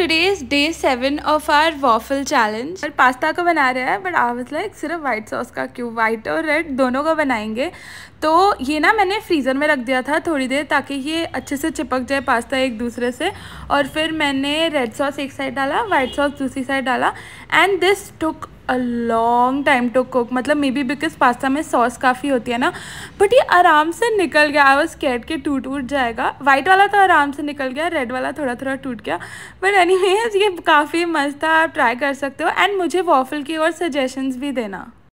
is day seven of our waffle challenge pasta का बना रहे हैं बट आई वाज लाइक सिर्फ वाइट सॉस का क्यों वाइट और रेड दोनों का बनाएंगे तो ये ना मैंने फ्रीज़र में रख दिया था थोड़ी देर ताकि ये अच्छे से चिपक जाए पास्ता एक दूसरे से और फिर मैंने रेड सॉस एक साइड डाला वाइट सॉस दूसरी साइड डाला and this took a long time to cook मतलब मे बी बिकॉज पास्ता में सॉस काफ़ी होती है ना बट ये आराम से निकल गया आई वॉज कैट के टूट उठ जाएगा वाइट वाला तो आराम से निकल गया रेड वाला थोड़ा थोड़ा टूट गया बट एनी ये काफ़ी मस्त था आप ट्राई कर सकते हो एंड मुझे वॉफल की और सजेशंस भी देना